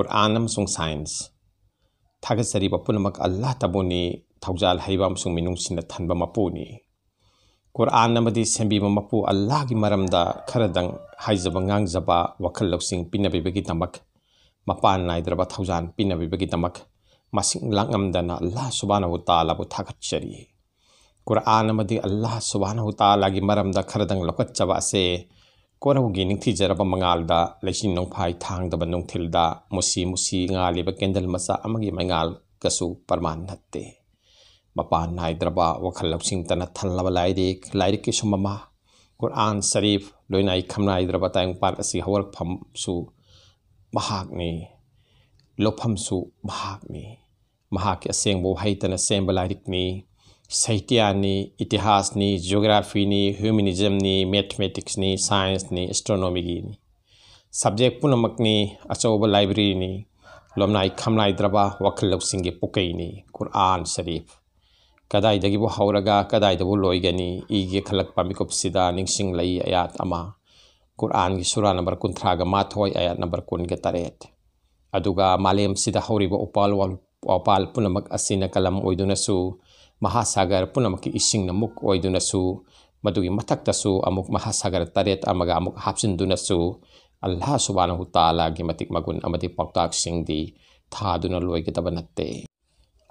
ꯀꯨꯔ'ꯥꯟ ꯑꯃꯁꯨꯡ ꯁꯥꯏꯟꯁ ꯊꯥꯒꯠꯆꯔꯤꯕ ꯄꯨꯝꯅꯃꯛ ꯑꯜꯂꯥꯍ ꯇꯥꯕꯨꯅꯤ ꯊꯧꯖꯥꯜ ꯍꯩꯕ ꯑꯃꯁꯨꯡ ꯃꯤꯅꯨꯡꯁꯤꯅ ꯊꯟꯕ ꯃꯄꯨꯅꯤ ꯀꯨꯔ'ꯥꯟ ꯑꯃꯗꯤ ꯁꯦꯝꯕꯤꯕ ꯃꯄꯨ ꯑꯜꯂꯥꯍꯒꯤ ꯃꯔꯝꯗ ꯈꯔꯗꯪ ꯍꯥꯏꯖꯕ ꯉꯥꯡꯖꯕ ꯋꯥꯈꯜ ꯂꯧꯁꯤꯡ ꯄꯤꯅꯕꯤꯕꯒꯤꯗꯃꯛ ꯃꯄꯥꯟ ꯅꯥꯏꯗ꯭ꯔꯕ ꯊꯧꯖꯥꯟ ꯄꯤꯅꯕꯤꯕꯒꯤꯗꯃꯛ ꯃꯁꯤꯡ ꯂꯥꯛꯉꯝꯗꯅ ꯑꯜꯂꯥꯍ ꯁꯨꯕꯥꯅꯍꯨ ꯇꯥꯂꯥꯕꯨ ꯊꯥꯒꯠꯆꯔꯤ ꯀꯨꯔ'ꯥꯟ ꯑꯃꯗꯤ ꯑꯜꯂꯥꯍ ꯁꯨꯕꯥꯅꯍꯨ ꯇꯥꯂꯥꯒꯤ ꯃꯔꯝꯗ ꯈꯔꯗꯪ ꯂꯧꯈꯠꯆꯕ ꯑꯁꯦ ก็รกินที่จะรับมังาลดาเลชินนองพายทางตะบันงเิลดามุสีมุสีงาลีบกเกนเดลมาซาอามกีไมงาลกสุประมาณนัตเตมาปานนายดรบาวขลักชิงตันัทลาบลายเด็กลายเด็กชมมามากรอ่านสรีฟโดยนายคำนายดรบาแตงปาลสีหัวพัมสุมหากนี้ลบพัมสุมหากนี้มหากเสียงโบใฮ้ตนเสียงบลายดิกนี้ સાહિત્યની ઇતિહાસની જિયોગ્રાફીની હ્યુમનિઝમની મેથમેટિક્સની સાયન્સની એસ્ટ્રોનોમીની સબ્જેક્ટ પૂર્ણમકની અચૌબ લાઇબ્રેરીની લોમનાઈ ખમલાઈદ્રબા વખલ લૌસિંગે પુકઈની કુરઆન શરીફ કદાઈદગીબુ હૌરગા કદાઈદબુ લોઈગની ઈગે ખલકપા મિકુપસિદા નિંગસિંગ લઈ અયાત અમા ꯀꯨꯔꯥꯟꯒꯤ ꯁꯨꯔꯥ ꯅꯝꯕꯔ ꯀꯨꯟꯊ꯭ꯔꯥꯒ ꯃꯥꯊꯣꯏ ꯑꯌꯥꯠ ꯅꯝꯕꯔ ꯀꯨꯟꯒ ꯇꯔꯦꯠ ꯑꯗꯨꯒ ꯃꯥꯂꯦꯝꯁꯤꯗ ꯍꯧꯔꯤꯕ ꯎꯄꯥꯜ ꯋꯥꯄꯥꯜ ꯄꯨꯝꯅꯃꯛ ꯑꯁꯤꯅ ꯀꯂꯝ ꯑꯣꯏꯗꯨꯅꯁꯨ mahasagar punamaki ising namuk oi dunasu madugi matak tasu amuk mahasagar tariat amaga amuk hapsin dunasu Allah subhanahu ta'ala gi magun amati paktak sing di tha dunaluay kita banatte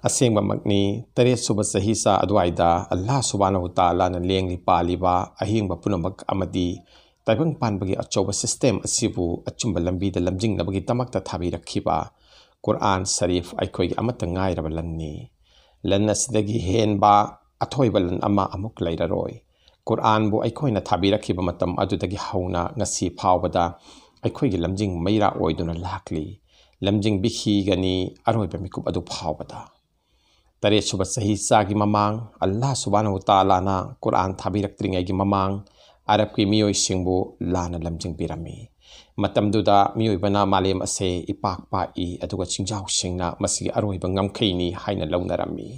asing mamakni tari subasahisa adwaida Allah subhanahu ta'ala na liang li paliba ahing mapunamak amati taipang pan bagi acoba system asibu acumba lambi da lamjing na bagi tamak ta thabi rakhiba Quran sarif ay koi amat ngay rabalan ni. hen ꯂꯟ ꯑꯁꯤꯗꯒꯤ ꯍꯦꯟꯕ ꯑꯊꯣꯏꯕ ꯂꯟ ꯑꯃ ꯑꯃꯨꯛ ꯂꯩꯔꯔꯣꯏ ꯀꯨꯔꯥꯟꯕꯨ ꯑꯩꯈꯣꯏꯅ ꯊꯥꯕꯤꯔꯛꯈꯤꯕ ꯃꯇꯝ ꯑꯗꯨꯗꯒꯤ ꯍꯧꯅ ꯉꯁꯤ ꯐꯥꯎꯕꯗ ꯑꯩꯈꯣꯏꯒꯤ ꯂꯝꯖꯤꯡ ꯃꯩꯔꯥ ꯑꯣꯏꯗꯨꯅ ꯂꯥꯛꯂꯤ ꯂꯝꯖꯤꯡꯕꯤꯈꯤꯒꯅꯤ ꯑꯔꯣꯏꯕ ꯃꯤꯀꯨꯞ ꯑꯗꯨ ꯐꯥꯎꯕꯗ ꯇꯔꯦꯠꯁꯨꯕ ꯆꯍꯤ ꯆꯥꯒꯤ ꯃꯃꯥꯡ ꯑꯜꯂꯥ ꯁꯨꯕꯥꯅ ꯇꯥꯂꯥꯅ ꯀꯨꯔꯥꯟ ꯊꯥꯕꯤꯔꯛꯇ꯭ꯔꯤꯉꯩꯒꯤ ꯃꯃꯥꯡ ꯑꯔꯕꯀꯤ lana lamjing ꯂꯝꯖꯤꯡꯕꯤꯔꯝꯃꯤ matamduda miyoibana malem ase ipakpa i aduga chingjau singna masi aroiba ngamkhaini haina launarami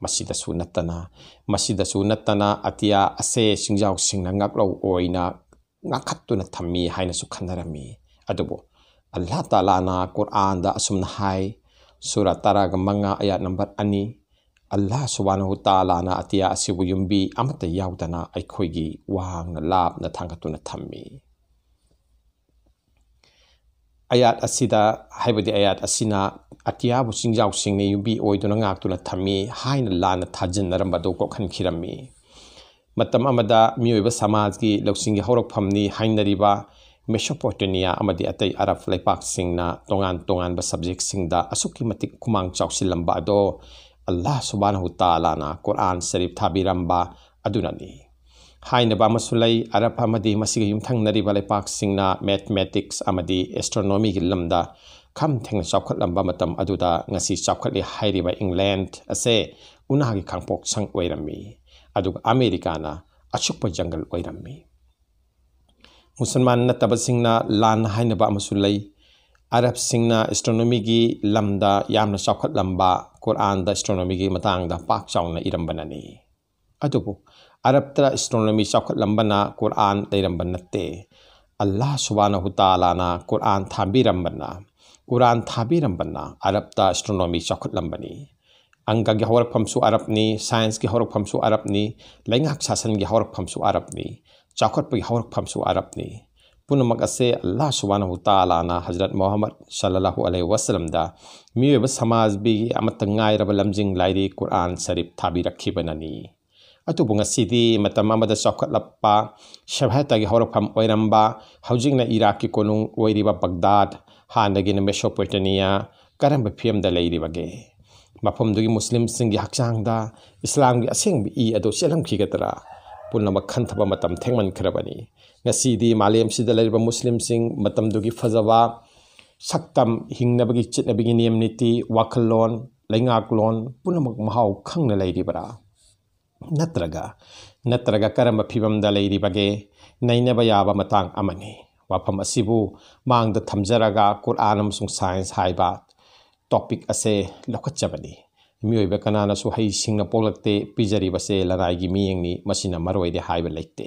masidasu natana masidasu natana atia ase chingjau singna ngaklo oina ngakhattuna thammi haina su khanarami adubo allah taala na qur'an da asumna hai sura taraga manga aya number 2 Allah subhanahu ta'ala na atiya asibu yumbi amata yaudana aikhoigi waang na lab na thangatuna thammi ꯑꯌꯥꯠ ꯑꯁꯤꯗ ꯍꯥꯏꯕꯗꯤ ꯑꯌꯥꯠ ꯑꯁꯤꯅ ꯑꯇꯤꯌꯥꯕꯨ ꯆꯤꯡꯖꯥꯎꯁꯤꯡꯅ ꯌꯨꯝꯕꯤ ꯑꯣꯏꯗꯨꯅ ꯉꯥꯛꯇꯨꯅ ꯊꯝꯃꯤ ꯍꯥꯏꯅ ꯂꯥꯟꯅ ꯊꯥꯖꯤꯟꯅꯔꯝꯕꯗꯨ ꯀꯣꯛꯍꯟꯈꯤꯔꯝꯃꯤ ꯃꯇꯝ ꯑꯃꯗ ꯃꯤꯑꯣꯏꯕ ꯁꯃꯥꯖꯒꯤ ꯂꯧꯁꯤꯡꯒꯤ ꯍꯧꯔꯛꯐꯝꯅꯤ ꯍꯥꯏꯅꯔꯤꯕ ꯃꯦꯁꯣꯄꯣꯇꯦꯃꯤꯌꯥ ꯑꯃꯗꯤ ꯑꯇꯩ ꯑꯔꯕ ꯂꯩꯄꯥꯛꯁꯤꯡꯅ ꯇꯣꯉꯥꯟ ꯇꯣꯉꯥꯟꯕ ꯁꯕꯖꯦꯛꯁꯤꯡꯗ ꯑꯁꯨꯛꯀꯤ ꯃꯇꯤꯛ ꯈꯨꯃꯥꯡ ꯆꯥꯎꯁꯤꯜꯂꯝꯕ ꯑꯗꯣ ꯑꯜꯂꯥꯍ ꯁꯨꯕꯥꯅꯍꯨ ꯇꯥꯂꯥꯅ ꯀꯣꯔꯥꯟ ꯁꯔꯤꯞ ꯊꯥꯕꯤꯔꯝꯕ ꯑꯗꯨꯅꯅꯤ haina ba masulai arab amadi masiga yumthang nari balai pak singna mathematics amadi astronomi gi lamda kam theng chakhat lamba matam aduda ngasi chakhat le hairi ba england ase una kang pok sang oirammi adu americana achuk pa jungle oirammi musliman na tab singna lan haina ba masulai arab singna astronomi gi lamda yamna chakhat lamba quran da astronomi gi matang da pak chaung na iram banani अरबतर इस्ट्रोनोमी चौखलबना कुरआन तेरब नत्ते अल्लाह सुबान हुताना कुरआन थाबीरमना कुरान थाबीरमना अरबता इस्ट्रोनोमी चौखलबनी अंग के हौरफमसु अरबनी science के हौरफमसु अरबनी लैंगा शासन के हौरफमसु अरबनी चौखट की हौरफमसु अरबनी पुनमक असे अल्लाह सुबान हुताना हजरत मोहम्मद सल्लल्लाहु अल वसल्लम दा मीय समाज भी लाइरी कुरान शरीफ थाबी ꯑꯗꯨꯕꯨ ꯉꯁꯤꯗꯤ ꯃꯇꯝ ꯑꯃꯗ ꯆꯥꯎꯈꯠꯂꯛꯄ ꯁꯚ꯭ꯌꯇꯥꯒꯤ ꯍꯧꯔꯛꯐꯝ ꯑꯣꯏꯔꯝꯕ ꯍꯧꯖꯤꯛꯅ ꯏꯔꯥꯛꯀꯤ ꯀꯣꯅꯨꯡ ꯑꯣꯏꯔꯤꯕ ꯕꯒꯗꯥꯗ ꯍꯥꯟꯅꯒꯤꯅ ꯃꯦꯁꯣꯄꯣꯇꯦꯃꯤꯌꯥ ꯀꯔꯝꯕ ꯐꯤꯕꯝꯗ ꯂꯩꯔꯤꯕꯒꯦ ꯃꯐꯝꯗꯨꯒꯤ ꯃꯨꯁꯂꯤꯝꯁꯤꯡꯒꯤ ꯍꯛꯆꯥꯡꯗ ꯏꯁꯂꯥꯝꯒꯤ ꯑꯁꯦꯡꯕ ꯏ ꯑꯗꯨ ꯆꯦꯜꯂꯝꯈꯤꯒꯗ꯭ꯔꯥ ꯄꯨꯝꯅꯃꯛ ꯈꯟꯊꯕ ꯃꯇꯝ ꯊꯦꯡꯃꯟꯈ꯭ꯔꯕꯅꯤ ꯉꯁꯤꯗꯤ ꯃꯥꯂꯦꯝꯁꯤꯗ ꯂꯩꯔꯤꯕ ꯃꯨꯁꯂꯤꯝꯁꯤꯡ ꯃꯇꯝꯗꯨꯒꯤ ꯐꯖꯕ ꯁꯛꯇꯝ ꯍꯤꯡꯅꯕꯒꯤ ꯆꯠꯅꯕꯤꯒꯤ ꯅꯤꯌꯝ ꯅꯤꯇꯤ ꯋꯥꯈꯜꯂꯣꯟ ꯂꯩꯉꯥꯛꯂꯣꯟ ꯄꯨꯝꯅꯃꯛ ꯃꯍꯥꯎ ꯈꯪꯅ ꯂꯩꯔꯤꯕ꯭ꯔꯥ ꯅꯠꯇ꯭ꯔꯒ ꯅꯠꯇ꯭ꯔꯒ ꯀꯔꯝꯕ ꯐꯤꯕꯝꯗ ꯂꯩꯔꯤꯕꯒꯦ ꯅꯩꯅꯕ ꯌꯥꯕ ꯃꯇꯥꯡ ꯑꯃꯅꯤ ꯋꯥꯐꯝ ꯑꯁꯤꯕꯨ ꯃꯥꯡꯗ ꯊꯝꯖꯔꯒ ꯀꯨꯔꯥꯟ ꯑꯃꯁꯨꯡ ꯁꯥꯏꯟꯁ ꯍꯥꯏꯕ ꯇꯣꯄꯤꯛ ꯑꯁꯦ ꯂꯧꯈꯠꯆꯕꯅꯤ ꯃꯤꯑꯣꯏꯕ ꯀꯅꯥꯅꯁꯨ ꯍꯩ ꯁꯤꯡꯅ ꯄꯣꯛꯂꯛꯇꯦ ꯄꯤꯖꯔꯤꯕꯁꯦ ꯂꯅꯥꯏꯒꯤ ꯃꯤꯠꯌꯦꯡꯅꯤ ꯃꯁꯤꯅ ꯃꯔꯣꯏꯗꯤ ꯍꯥꯏꯕ ꯂꯩꯇꯦ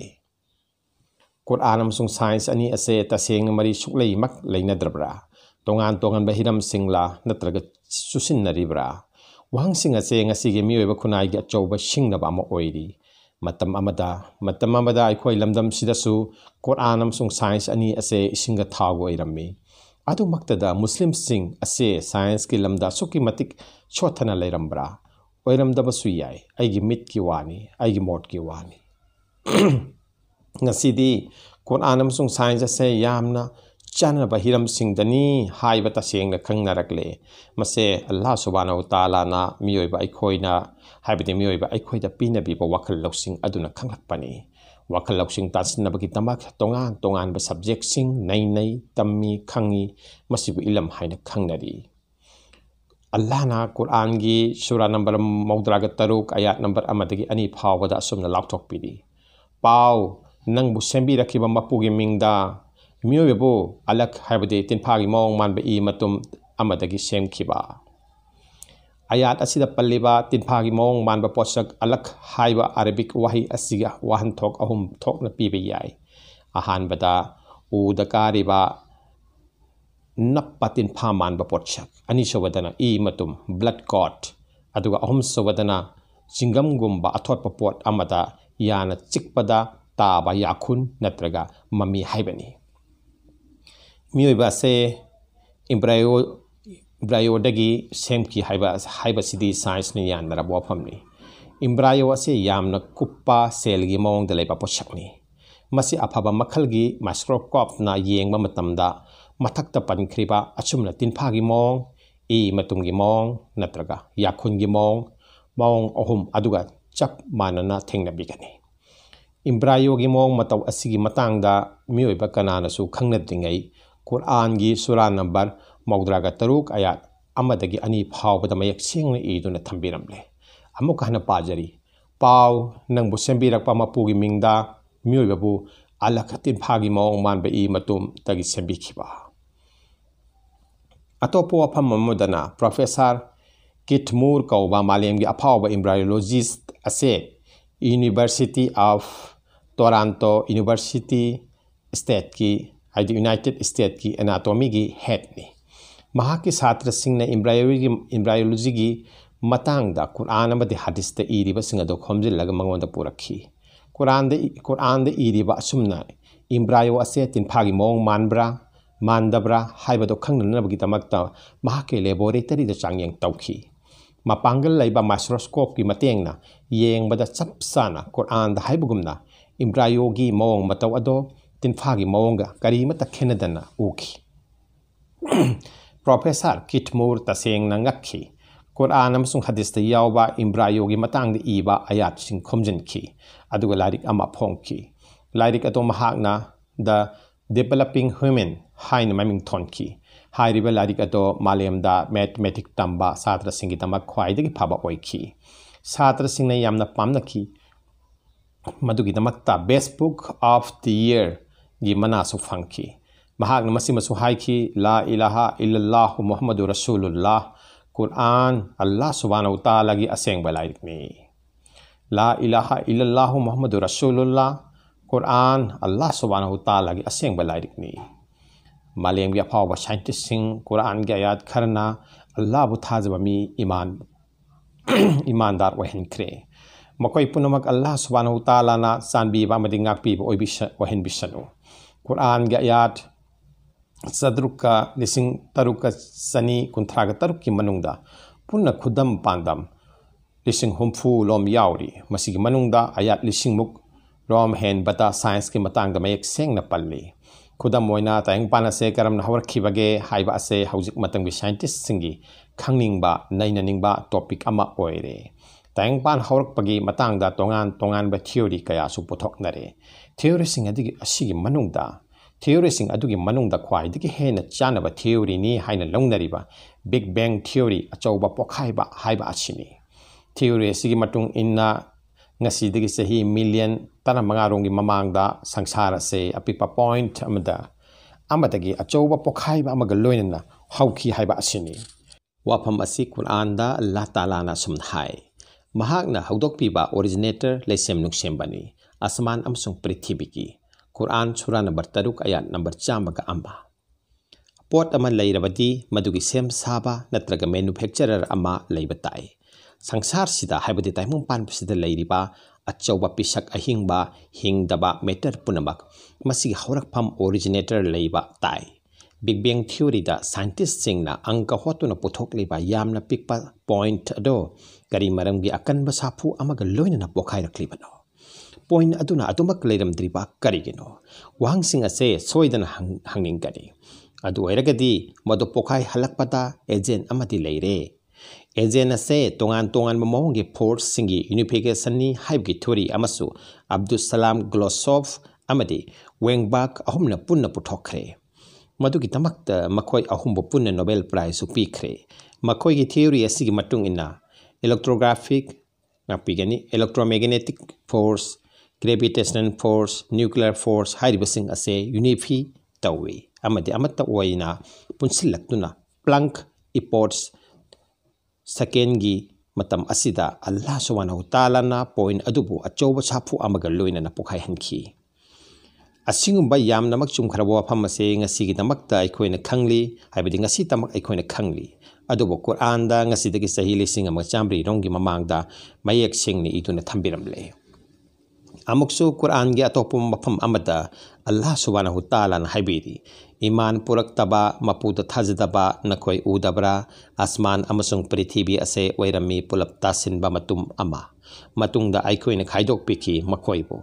ꯀꯨꯔꯥꯟ ꯑꯃꯁꯨꯡ ꯁꯥꯏꯟꯁ ꯑꯅꯤ ꯑꯁꯦ ꯇꯁꯦꯡꯅ ꯃꯔꯤ ꯁꯨꯛꯂꯩꯃꯛ ꯂꯩꯅꯗ꯭ꯔꯕ꯭ꯔꯥ ꯇꯣꯉꯥꯟ ꯇꯣꯉꯥꯟꯕ ꯍꯤꯔꯝꯁꯤꯡꯂ ꯅꯠꯇ꯭ꯔꯒ ꯆꯨꯁꯤꯟꯅꯔꯤꯕ꯭ꯔꯥ ꯋꯥꯍꯪꯁꯤꯡ ꯑꯁꯤ ꯉꯁꯤꯒꯤ ꯃꯤꯑꯣꯏꯕ ꯈꯨꯟꯅꯥꯏꯒꯤ ꯑꯆꯧꯕ ꯁꯤꯡꯅꯕ ꯑꯃ ꯑꯣꯏꯔꯤ ꯃꯇꯝ ꯑꯃꯗ ꯃꯇꯝ ꯑꯃꯗ ꯑꯩꯈꯣꯏ ꯂꯝꯗꯝꯁꯤꯗꯁꯨ ꯀꯣꯔꯥꯟ ꯑꯃꯁꯨꯡ ꯁꯥꯏꯟꯁ ꯑꯅꯤ ꯑꯁꯤ ꯏꯁꯤꯡꯒ ꯊꯥꯎꯒ ꯑꯣꯏꯔꯝꯃꯤ ꯑꯗꯨꯃꯛꯇꯗ ꯃꯨꯁꯂꯤꯝꯁꯤꯡ ꯑꯁꯤ ꯁꯥꯏꯟꯁꯀꯤ ꯂꯝꯗ ꯑꯁꯨꯛꯀꯤ ꯃꯇꯤꯛ ꯁꯣꯊꯅ ꯂꯩꯔꯝꯕ꯭ꯔꯥ ꯑꯣꯏꯔꯝꯗꯕꯁꯨ ꯌꯥꯏ ꯑꯩꯒꯤ ꯃꯤꯠꯀꯤ ꯋꯥꯅꯤ ꯑꯩꯒꯤ ꯃꯣꯠꯀꯤ ꯋꯥꯅꯤ ꯉꯁꯤꯗꯤ ꯀꯣꯔꯥꯟ ꯑꯃꯁꯨꯡ ꯁꯥꯏꯟꯁ ꯑꯁꯦ ꯌꯥꯝꯅ channa bahiram sing dani hai bata sieng na khang narak le mase allah subhanahu wa taala na miyoi ba ikhoi na hai bidi miyoi ba ikhoi da pina bi ba wakal lok sing aduna khang lak pani wakal lok sing tas na bagi tamak tonga tonga ba subject sing nai nai tammi khangi masi bu ilam hai na khang nari allah na quran gi surah number maudra ga taruk ayat number amadagi ani phaw ba da sum na laptop pidi pau nang bu sembi rakhi ba mapu gi mingda มิวเบาอัลลัคไฮบดีตินพากิมองมันไปอีมาตุมอามาตะกิเชมคิบาอายัตอสิดาปลลีบาตินพากิมองมันไปโพชักอัลลัคไฮบาอารบิกวะฮีอัสิกะวะฮันทอกอหุมทอกนับปีไปใหญ่อาหารบดาอูดักการีบานับปตินพามันไปโพชักอันนี้สวัสดนะอีมาตุมบลัดกอดอัตุกะอหุมสวัสดนะจิงกัมกุมบะอัทวัดปปวดอามาตะยานะจิกปดาตาบายาคุณนัตรกามามีไฮบนี ꯃꯤꯑꯣꯏꯕ ꯑꯁꯦ ꯏꯝꯕ꯭ꯔꯥꯏꯌꯣ ꯏꯝꯕ꯭ꯔꯥꯏꯌꯣꯗꯒꯤ ꯁꯦꯝꯈꯤ ꯍꯥꯏꯕ ꯍꯥꯏꯕꯁꯤꯗꯤ ꯁꯥꯏꯟꯁꯅ ꯌꯥꯟꯅꯔꯕ ꯋꯥꯐꯝꯅꯤ ꯏꯝꯕ꯭ꯔꯥꯏꯌꯣ ꯑꯁꯤ ꯌꯥꯝꯅ ꯀꯨꯞꯄ ꯁꯦꯜꯒꯤ ꯃꯑꯣꯡꯗ ꯂꯩꯕ ꯄꯣꯠꯁꯛꯅꯤ ꯃꯁꯤ ꯑꯐꯕ ꯃꯈꯜꯒꯤ ꯃꯥꯏꯀ꯭ꯔꯣꯁꯀꯣꯞꯅ ꯌꯦꯡꯕ ꯃꯇꯝꯗ ꯃꯊꯛꯇ ꯄꯟꯈ꯭ꯔꯤꯕ ꯑꯆꯨꯝꯅ ꯇꯤꯟꯐꯥꯒꯤ ꯃꯑꯣꯡ ꯏ ꯃꯇꯨꯡꯒꯤ ꯃꯑꯣꯡ ꯅꯠꯇ꯭ꯔꯒ ꯌꯥꯈꯨꯟꯒꯤ ꯃꯑꯣꯡ ꯃꯑꯣꯡ ꯑꯍꯨꯝ ꯑꯗꯨꯒ ꯆꯞ ꯃꯥꯟꯅꯅ ꯊꯦꯡꯅꯕꯤꯒꯅꯤ ꯏꯝꯕ꯭ꯔꯥꯏꯌꯣꯒꯤ ꯃꯑꯣꯡ ꯃꯇꯧ ꯑꯁꯤꯒꯤ ꯃꯇꯥꯡꯗ ꯃꯤꯑꯣꯏꯕ ꯀꯅꯥꯅꯁꯨ ꯈꯪꯅꯗ꯭ꯔꯤꯉꯩ कुरआन की सुरा नंबर मौद्राग तरुक आयादगी अनी फावद मैं थम्बीरमे पाजरी पाव नंब सेंप मपू की मिंग मोयू अलख तीनफा की मौ मानब इतना सेंब अतोप अफमुदना प्रोफेसर किटमूर कौब मालेम की अफाव इम्ब्रायोलोजिस्ट असे university of Toronto university state की आज यूनाइटेड स्टेट की एनाटोमी की हेड ने महा के छात्र सिंह ने इम्ब्रायोलॉजी इम्ब्रायोलॉजी की मतांग द कुरान बदे हदीस ते ईरी बस सिंह दो खोम जिल लग मंगों द पूरा की कुरान कुरान द ईरी इम्ब्रायो असे तिन फागी मोंग मान ब्रा मान लेबोरेटरी द तौ की मपांगल लाइबा माइक्रोस्कोप की मतेंग ना येंग इम्ब्रायो की मोंग मतौ अदो तीनफा की मौंग करीम खेनदन उखी प्रोफेसर किटमूर तसेंग नंगखी कुरआन हदीसद इम्ब्रायो की मांग इब अयाद खुमजनखी लाइक फोंखी लाइक अदा द डेवलपिंग ह्यूमन है मिंग थोखी लाइक अद मालम मेथमेटिक तब छात्र खाई फी छात्र पानी मदद best book of the year 2019 ये मनासु फंखी मसी ला इलाहा इल्लाहु मोहम्मद रसूलुल्लाह कुरान अल्लाह सुबान तला असें बलाइकनी ला इलाहा इल्लाहु मोहम्मद रसूलुल्लाह कुरान अल्लाह सुबान तला असें बलाइकनी मालम के अफाव कुरान के आयात खरना अल्लाह बुथाज मी इमान इमानदार ओहनख्रे मकई पुनमक अल्लाह सुबान तलाना चाबीबी ओहन भी सनु ꯀꯨꯔꯥꯟꯒꯤ ꯑꯌꯥꯠ ꯆꯥꯇꯔꯨꯛꯀ ꯂꯤꯁꯤꯡ ꯇꯔꯨꯛꯀ ꯆꯅꯤ ꯀꯨꯟꯊ꯭ꯔꯥꯒ ꯇꯔꯨꯛꯀꯤ ꯃꯅꯨꯡꯗ ꯄꯨꯟꯅ ꯈꯨꯗꯝ ꯄꯥꯟꯗꯝ ꯂꯤꯁꯤꯡ ꯍꯨꯝꯐꯨ ꯂꯣꯝ ꯌꯥꯎꯔꯤ ꯃꯁꯤꯒꯤ ꯃꯅꯨꯡꯗ ꯑꯌꯥꯠ ꯂꯤꯁꯤꯡꯃꯨꯛ ꯔꯣꯝ ꯍꯦꯟꯕꯇ ꯁꯥꯏꯟꯁꯀꯤ ꯃꯇꯥꯡꯗ ꯃꯌꯦꯛ ꯁꯦꯡꯅ ꯄꯜꯂꯤ ꯈꯨꯗꯝ ꯑꯣꯏꯅ ꯇꯥꯏꯌꯡꯄꯥꯟ ꯑꯁꯦ ꯀꯔꯝꯅ ꯍꯧꯔꯛꯈꯤꯕꯒꯦ ꯍꯥꯏꯕ ꯑꯁꯦ ꯍꯧꯖꯤꯛ ꯃꯇꯝꯒꯤ ꯁꯥꯏꯟꯇꯤꯁꯁꯤꯡꯒꯤ ꯈꯪꯅꯤꯡꯕ ꯅꯩꯅꯅꯤꯡꯕ ꯇꯣꯄꯤꯛ ꯑꯃ ꯑꯣꯏꯔꯦ တိုင်ပန်ဟောက်ပကီမတန်ဒတောင်းအန်တောင်းအန်ဘသီယိုရီကယာစုပုထောက်နရေသီယိုရီစင်အဒီအရှိကမနုံတာသီယိုရီစင်အဒူကမနုံတာခွိုင်ဒီကဟဲနချာနဘသီယိုရီနီဟိုင်နလုံနရီပါဘစ်ဘန်သီယိုရီအချောဘပေါခိုင်ပါဟိုင်ပါအချီနီသီယိုရီစီကမတုံအင်နာငစီဒီကစဟီမီလီယံတနမငါရုံကမမန်ဒါဆန်ဆာရစေအပိပပွိုင်းတ်အမဒါအမတကီအချောဘပေါခိုင်ပါအမကလွိုင်းနာဟောက်ခီဟိုင်ပါအချီနီဝါဖမစီကူရ်အန်ဒါအလ္လာဟ်တာလာနာဆုမ်ဟိုင် ꯃꯍꯥꯛꯅ ꯍꯧꯗꯣꯛꯄꯤꯕ ꯑꯣꯔꯤꯖꯤꯅꯦꯇꯔ ꯂꯩꯁꯦꯝ ꯅꯨꯡꯁꯦꯝꯕꯅꯤ ꯑꯁꯃꯥꯟ ꯑꯃꯁꯨꯡ ꯄ꯭ꯔꯤꯊꯤꯕꯤꯒꯤ ꯀꯨꯔꯥꯟ ꯁꯨꯔꯥ ꯅꯝꯕꯔ ꯇꯔꯨꯛ ꯑꯌꯥꯠ ꯅꯝꯕꯔ ꯆꯥꯝꯃꯒ ꯑꯃ ꯄꯣꯠ ꯑꯃ ꯂꯩꯔꯕꯗꯤ ꯃꯗꯨꯒꯤ ꯁꯦꯝ ꯁꯥꯕ ꯅꯠꯇ꯭ꯔꯒ ꯃꯦꯅꯨꯐꯦꯛꯆꯔꯔ ꯑꯃ ꯂꯩꯕ ꯇꯥꯏ ꯁꯪꯁꯥꯔꯁꯤꯗ ꯍꯥꯏꯕꯗꯤ ꯇꯥꯏꯃꯨꯡ ꯄꯥꯟꯕꯁꯤꯗ ꯂꯩꯔꯤꯕ ꯑꯆꯧꯕ ꯄꯤꯁꯛ ꯑꯍꯤꯡꯕ ꯍꯤꯡꯗꯕ ꯃꯦꯇꯔ ꯄꯨꯝꯅꯃꯛ ꯃꯁꯤꯒꯤ ꯍꯧꯔꯛꯐꯝ ꯑꯣꯔꯤꯖꯤꯅꯦꯇꯔ ꯂꯩꯕ ꯇꯥꯏ ꯕꯤꯛ ꯕꯦꯡ ꯊꯤꯑꯣꯔꯤꯗ ꯁꯥꯏꯟꯇꯤꯁꯁꯤꯡꯅ ꯑꯪꯀ ꯍꯣꯠꯇꯨꯅ ꯄꯨꯊꯣꯛꯂꯤꯕ ꯌꯥꯝꯅ ꯄꯤꯛꯄ ꯄꯣꯏꯟꯠ ꯑꯗꯣ kari maramgi akan basapu na loinana pokhai raklibano Poin aduna atumak Wang singa wahangsing ase soidana hangning kari adu eragadi madu pokhai halakpata agent amati leire agent se tongan tongan mamong ge force singi unification ni haib gi theory amasu abdul salam glosov amadi wengbak ahumna punna puthokre ꯃꯗꯨꯒꯤ ꯗꯃꯛꯇ ꯃꯈꯣꯏ ꯑꯍꯨꯝꯕꯨ nobel Nobel ꯄ꯭ꯔꯥꯏꯖꯁꯨ Makoi ꯃꯈꯣꯏꯒꯤ teori ꯑꯁꯤꯒꯤ matung ina. electrographic, napigani electromagnetic force, gravitational force, nuclear force, high ase unifi tawi. Amadi amata uway na punsilak na Planck second gi matam asida Allah subhanahu ta'ala na point adubu achoba chapu amagal loina na pukhai hanki. ꯑꯁꯤꯒꯨꯝꯕ ꯌꯥꯝꯅꯃꯛ ꯆꯨꯝꯈ꯭ꯔꯕ ꯋꯥꯐꯝ ꯑꯁꯤ ꯉꯁꯤꯒꯤꯗꯃꯛꯇ ꯑꯩꯈꯣꯏꯅ ꯈꯪꯂꯤ ꯍꯥꯏꯕꯗꯤ ꯉꯁꯤꯇꯃꯛ ꯑꯩꯈꯣꯏꯅ ꯈꯪꯂꯤ ꯑꯗꯨꯕꯨ ꯀꯨꯔꯥꯟꯗ ꯉꯁꯤꯗꯒꯤ ꯆꯍꯤ ꯂꯤꯁꯤꯡ ꯑꯃ ꯆꯥꯝꯃꯔꯤꯔꯣꯝꯒꯤ ꯃꯃꯥꯡꯗ ꯃꯌꯦꯛ ꯁꯦꯡꯅ ꯏꯗꯨꯅ ꯊꯝꯕꯤꯔꯝꯂꯦ ꯑꯃꯨꯛꯁꯨ ꯀꯨꯔꯥꯟꯒꯤ ꯑꯇꯣꯞꯄ ꯃꯐꯝ ꯑꯃꯗ ꯑꯜꯂꯥꯍ ꯁꯨꯕꯥꯅꯍꯨ ꯇꯥꯂꯥꯅ ꯍꯥꯏꯕꯤꯔꯤ ꯏꯃꯥꯟ ꯄꯨꯔꯛꯇꯕ ꯃꯄꯨꯗ ꯊꯥꯖꯗꯕ ꯅꯈꯣꯏ ꯎꯗꯕ꯭ꯔꯥ ꯑꯁꯃꯥꯟ ꯑꯃꯁꯨꯡ ꯄ꯭ꯔꯤꯊꯤꯕꯤ ꯑꯁꯦ ꯑꯣꯏꯔꯝꯃꯤ ꯄꯨꯂꯞ ꯇꯥꯁꯤꯟꯕ ꯃꯇꯨꯡ ꯑꯃ ꯃꯇꯨꯡꯗ ꯑꯩꯈꯣꯏꯅ ꯈꯥꯏꯗꯣꯛꯄꯤꯈꯤ ꯃꯈꯣꯏꯕꯨ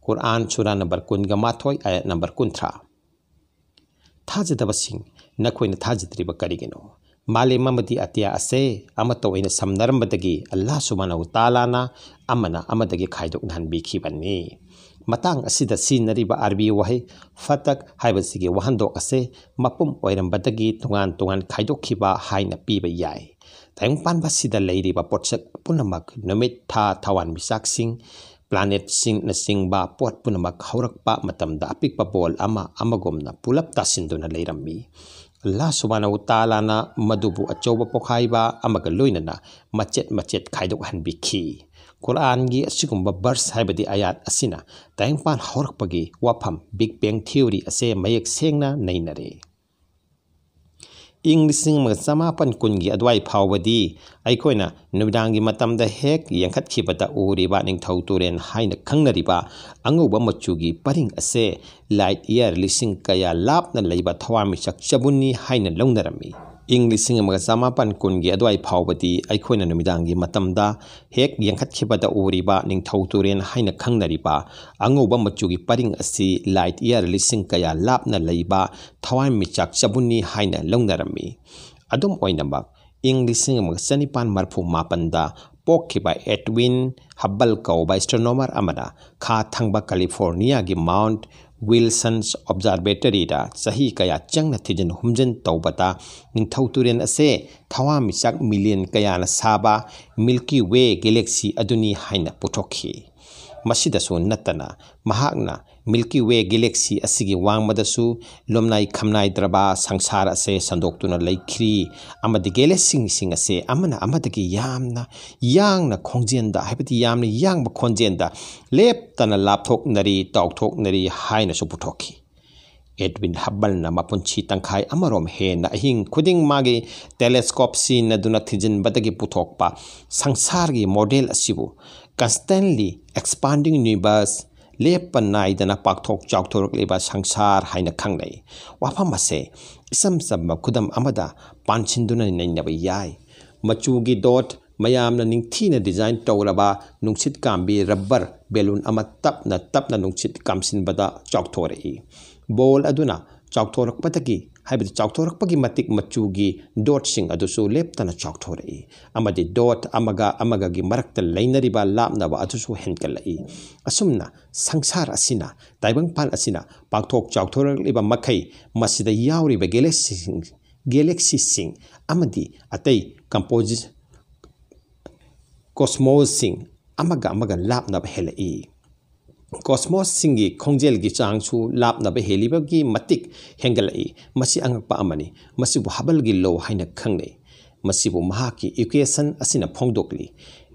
ꯀꯨꯔآꯟ ꯁꯨꯔꯥ ꯅꯝꯕꯔ ꯀꯨꯟꯒ ꯃꯥꯊꯣꯏ ꯑꯥꯌꯠ ꯅꯝꯕꯔ ꯀꯨꯟꯊ꯭ꯔꯥ ꯊꯥꯖꯗꯕꯁꯤꯡ ꯅꯈꯣꯏꯅ ꯊꯥꯖꯗ꯭ꯔꯤꯕ ꯀꯔꯤꯒꯤꯅꯣ ꯃꯥꯂꯦꯝ ꯑꯃꯗꯤ ꯑꯇꯤꯌꯥ ꯑꯁꯦ ꯑꯃꯠꯇ ꯑꯣꯏꯅ ꯁꯝꯅꯔꯝꯕꯗꯒꯤ ꯑꯜꯂꯥ ꯁꯨꯃꯥꯅꯧ ꯇꯥꯂꯥꯅ ꯑꯃꯅ ꯑꯃꯗꯒꯤ ꯈꯥꯏꯗꯣꯛꯅꯍꯟꯕꯤꯈꯤꯕꯅꯤ ꯃꯇꯥꯡ ꯑꯁꯤꯗ ꯁꯤꯖꯤꯟꯅꯔꯤꯕ ꯑꯥꯔꯕꯤ ꯋꯥꯍꯩ ꯐꯇꯛ ꯍꯥꯏꯕꯁꯤꯒꯤ ꯋꯥꯍꯟꯗꯣꯛ ꯑꯁꯦ ꯃꯄꯨꯝ ꯑꯣꯏꯔꯝꯕꯗꯒꯤ ꯇꯣꯉꯥꯟ ꯇꯣꯉꯥꯟ ꯈꯥꯏꯗꯣꯛꯈꯤꯕ ꯍꯥꯏꯅ ꯄꯤꯕ ꯌꯥꯏ ꯇꯥꯏꯌꯣꯡꯄꯥꯟꯕ ꯑꯁꯤꯗ ꯂꯩꯔꯤꯕ ꯄꯣꯠꯁꯛ ꯄꯨꯝꯅꯃꯛ ꯅꯨꯃꯤꯠ ꯊꯥ ꯊꯋꯥꯟ ꯃꯤꯆꯥꯛꯁꯤꯡ planet sing na sing ba puat puna makhaurak pa matamda apik papol ama amagom na pulap tasin do na leirami Allah subhanahu wa ta'ala na madubu achoba pokhai ba amaga loina na machet machet khaidok han bikhi Quran gi asigumba verse haibadi ayat asina tayang pan haurak pagi wafam big bang theory ase mayak sengna nainare ꯏꯪ ꯂꯤꯁꯤꯡ ꯑꯃꯒ ꯆꯃꯥꯄꯟ ꯀꯨꯟꯒꯤ ꯑꯗꯨꯋꯥꯏ ꯐꯥꯎꯕꯗꯤ ꯑꯩꯈꯣꯏꯅ ꯅꯨꯃꯤꯗꯥꯡꯒꯤ ꯃꯇꯝꯗ ꯍꯦꯛ ꯌꯦꯡꯈꯠꯈꯤꯕꯗ ꯎꯔꯤꯕ ꯅꯤꯡꯊꯧ ꯇꯨꯔꯦꯟ ꯍꯥꯏꯅ ꯈꯪꯅꯔꯤꯕ ꯑꯉꯧꯕ ꯃꯆꯨꯒꯤ ꯄꯔꯤꯡ ꯑꯁꯦ ꯂꯥꯏꯠ ꯏꯌꯥꯔ ꯂꯤꯁꯤꯡ ꯀꯌꯥ ꯂꯥꯞꯅ ꯂꯩꯕ ꯊꯋꯥꯟꯃꯤꯆꯥꯛ ꯆꯕꯨꯟꯅꯤ ꯍꯥꯏꯅ ꯂꯧꯅꯔꯝꯃꯤ ꯏꯪ ꯂꯤꯁꯤꯡ ꯑꯃꯒ ꯆꯃꯥꯄꯟ ꯀꯨꯟꯒꯤ ꯑꯗꯨꯋꯥꯏ ꯐꯥꯎꯕꯗꯤ ꯑꯩꯈꯣꯏꯅ ꯅꯨꯃꯤꯗꯥꯡꯒꯤ ꯃꯇꯝꯗ ꯍꯦꯛ ꯌꯦꯡꯈꯠꯈꯤꯕꯗ ꯎꯔꯤꯕ ꯅꯤꯡꯊꯧ ꯇꯨꯔꯦꯟ ꯍꯥꯏꯅ ꯈꯪꯅꯔꯤꯕ ꯑꯉꯧꯕ ꯃꯆꯨꯒꯤ ꯄꯔꯤꯡ ꯑꯁꯤ ꯂꯥꯏꯠ ꯏꯌꯥꯔ ꯂꯤꯁꯤꯡ ꯀꯌꯥ ꯂꯥꯞꯅ ꯂꯩꯕ ꯊꯋꯥꯟꯃꯤꯆꯥꯛ ꯆꯕꯨꯟꯅꯤ ꯍꯥꯏꯅ ꯂꯧꯅꯔꯝꯃꯤ ꯑꯗꯨꯝ ꯑꯣꯏꯅꯃꯛ ꯏꯪ ꯂꯤꯁꯤꯡ ꯑꯃꯒ ꯆꯅꯤꯄꯥꯟ marfu mapanda ꯄꯣꯛꯈꯤꯕ ꯑꯦꯗꯋꯤꯟ ꯍꯕꯜ ꯀꯧꯕ ꯑꯦꯁꯇ꯭ꯔꯣꯅꯣꯃꯔ ꯑꯃꯅ ꯈꯥ ꯊꯪꯕ ꯀalifornia ꯀꯦꯂꯤꯐꯣꯔꯅꯤꯌꯥꯒꯤ ꯃꯥꯎꯟꯠ ꯋꯤꯜꯁꯟꯁ ꯑꯣꯕꯖꯥꯔꯕꯦꯇꯔꯤꯗ ꯆꯍꯤ ꯀꯌꯥ ꯆꯪꯅ ꯊꯤꯖꯤꯟ ꯍꯨꯝꯖꯤꯟ ꯇꯧꯕꯗ ꯅꯤꯡꯊꯧ ꯇꯨꯔꯦꯜ ꯑꯁꯦ ꯊꯋꯥꯟꯃꯤꯆꯥꯛ ꯃꯤꯂꯤꯌꯟ ꯀꯌꯥꯅ ꯁꯥꯕ ꯃꯤꯜꯀꯤ ꯋꯦ ꯒꯦꯂꯦꯛꯁꯤ ꯑꯗꯨꯅꯤ ꯍꯥꯏꯅ ꯄꯨꯊꯣꯛꯈꯤ ꯃꯁꯤꯗꯁꯨ ꯅꯠꯇꯅ ꯃꯍꯥꯛꯅ ꯃꯤꯜꯀꯤ ꯋꯦ ꯒꯦꯂꯦꯛꯁꯤ ꯑꯁꯤꯒꯤ ꯋꯥꯡꯃꯗꯁꯨ ꯂꯣꯝꯅꯥꯏ ꯈꯝꯅꯥꯏꯗ꯭ꯔꯕ ꯁꯪꯁꯥꯔ ꯑꯁꯦ ꯁꯟꯗꯣꯛꯇꯨꯅ ꯂꯩꯈ꯭ꯔꯤ ꯑꯃꯗꯤ ꯒꯦꯂꯦꯛꯁꯤꯁꯤꯡ ꯑꯁꯦ ꯑꯃꯅ ꯑꯃꯗꯒꯤ ꯌꯥꯝꯅ ꯌꯥꯡꯅ ꯈꯣꯡꯖꯦꯜꯗ ꯍꯥꯏꯕꯗꯤ ꯌꯥꯝꯅ ꯌꯥꯡꯕ ꯈꯣꯟꯖꯦꯜꯗ ꯂꯦꯞꯇꯅ ꯂꯥꯞꯊꯣꯛꯅꯔꯤ ꯇꯥꯎꯊꯣꯛꯅꯔꯤ ꯍꯥꯏꯅꯁꯨ ꯄꯨꯊꯣꯛꯈꯤ ꯑꯦꯗꯋꯤꯟ ꯍꯕꯜꯅ ꯃꯄꯨꯟꯁꯤ ꯇꯪꯈꯥꯏ ꯑꯃꯔꯣꯝ ꯍꯦꯟꯅ ꯑꯍꯤꯡ ꯈꯨꯗꯤꯡ ꯃꯥꯒꯤ ꯇꯦꯂꯦꯁꯀꯣꯞ ꯁꯤꯖꯤꯟꯅꯗꯨꯅ ꯊꯤꯖꯤꯟꯕꯗꯒꯤ ꯄꯨꯊꯣꯛꯄ ꯁꯪꯁꯥꯔꯒꯤ ꯃꯣꯗꯦꯜ ꯑꯁꯤꯕꯨ ꯀꯟꯁꯇꯦꯟꯂꯤ ꯑꯦꯛꯁꯄꯥꯟꯗꯤꯡ ꯌꯨꯅꯤꯚꯔꯁ ꯂꯦꯞꯄ ꯅꯥꯏꯗꯅ ꯄꯥꯛꯊꯣꯛ ꯆꯥꯎꯊꯣꯔꯛꯂꯤꯕ ꯁꯪꯁꯥꯔ ꯍꯥꯏꯅ ꯈꯪꯅꯩ ꯋꯥꯐꯝ ꯑꯁꯦ ꯏꯆꯝ ꯆꯝꯕ ꯈꯨꯗꯝ ꯑꯃꯗ ꯄꯥꯟꯁꯤꯟꯗꯨꯅ ꯅꯩꯅꯕ ꯌꯥꯏ ꯃꯆꯨꯒꯤ ꯗꯣꯠ ꯃꯌꯥꯝꯅ ꯅꯤꯡꯊꯤꯅ ꯗꯤꯖꯥꯏꯟ ꯇꯧꯔꯕ ꯅꯨꯡꯁꯤꯠ ꯀꯥꯝꯕꯤ ꯔꯕꯔ ꯕꯦꯂꯨꯟ ꯑꯃ ꯇꯞꯅ ꯇꯞꯅ ꯅꯨꯡꯁꯤꯠ ꯀꯥꯝꯁꯤꯟꯕꯗ ꯆꯥꯎꯊꯣꯔꯛꯏ ꯕꯣꯜ ꯑꯗꯨꯅ ꯆꯥꯎꯊꯣꯔꯛꯄꯗꯒꯤ ꯍꯥꯏꯕꯗꯤ ꯆꯥꯎꯊꯣꯔꯛꯄꯒꯤ ꯃꯇꯤꯛ ꯃꯆꯨꯒꯤ ꯗꯣꯠꯁꯤꯡ ꯑꯗꯨꯁꯨ ꯂꯦꯞꯇꯅ ꯆꯥꯎꯊꯣꯔꯛꯏ ꯑꯃꯗꯤ ꯗꯣꯠ ꯑꯃꯒ ꯑꯃꯒꯒꯤ ꯃꯔꯛꯇ ꯂꯩꯅꯔꯤꯕ ꯂꯥꯞꯅꯕ ꯑꯗꯨꯁꯨ ꯍꯦꯟꯒꯠꯂꯛꯏ ꯑꯁꯨꯝꯅ ꯁꯪꯁꯥꯔ ꯑꯁꯤꯅ ꯇꯥꯏꯕꯪꯄꯥꯟ ꯑꯁꯤꯅ ꯄꯥꯛꯊꯣꯛ ꯆꯥꯎꯊꯣꯔꯛꯂꯤꯕ ꯃꯈꯩ ꯃꯁꯤꯗ ꯌꯥꯎꯔꯤꯕ ꯒꯦꯂꯦꯛꯁꯤꯁꯤꯡ ꯒꯦꯂꯦꯛꯁꯤꯁꯤꯡ ꯑꯃꯗꯤ ꯑꯇꯩ ꯀꯝꯄꯣꯖꯤ ꯀꯣꯁꯃꯣꯁꯁꯤꯡ ꯑꯃꯒ ꯑꯃꯒ ꯂꯥꯞꯅꯕ ꯍꯦꯜꯂꯛꯏ cosmos singi khongjel gi chang chu lap na be heliba gi matik hengalai masi ang amani masi bu habal gi lo haina khang nei masi bu maha ki equation asina phongdokli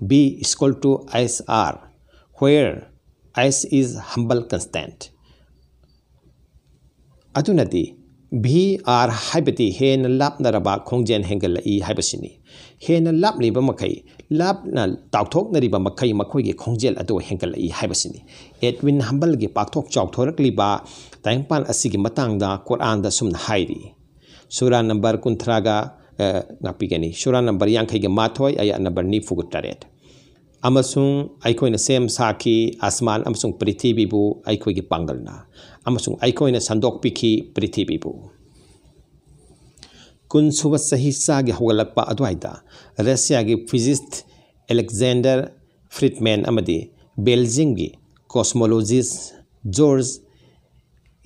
b is equal to s r where s is humble constant adunadi भी आर है हेन लापन रबा खोजें हेंगल हेन लापनी मई लापनाई मई खोजल अद हेंगल Edwin humble की पाथों चौथोरपा कुरान सूमरी सूरा नंबर कुंथरागनी सूरा नंबर यांखे माथो अय नंबर निफू तरह अमसुंग सेम साखी आसमान पृथ्वी भी पागलना ꯑꯃꯁꯨꯡ ꯑꯩꯈꯣꯏꯅ ꯁꯟꯗꯣꯛꯄꯤꯈꯤ ꯄ꯭ꯔꯤꯊꯤꯕꯤꯕꯨ ꯀꯨꯟꯁꯨꯕ ꯆꯍꯤ ꯆꯥꯒꯤ ꯍꯧꯒꯠꯂꯛꯄ ꯑꯗꯨꯋꯥꯏꯗ ꯔꯁꯤꯌꯥꯒꯤ ꯐꯤꯖꯤꯁꯠ ꯑꯦꯂꯦꯛꯖꯦꯟꯗꯔ ꯐ꯭ꯔꯤꯠꯃꯦꯟ ꯑꯃꯗꯤ ꯕꯦꯜꯖꯤꯌꯝꯒꯤ ꯀꯣꯁꯃꯣꯂꯣꯖꯤꯁ ꯖꯣꯔꯖ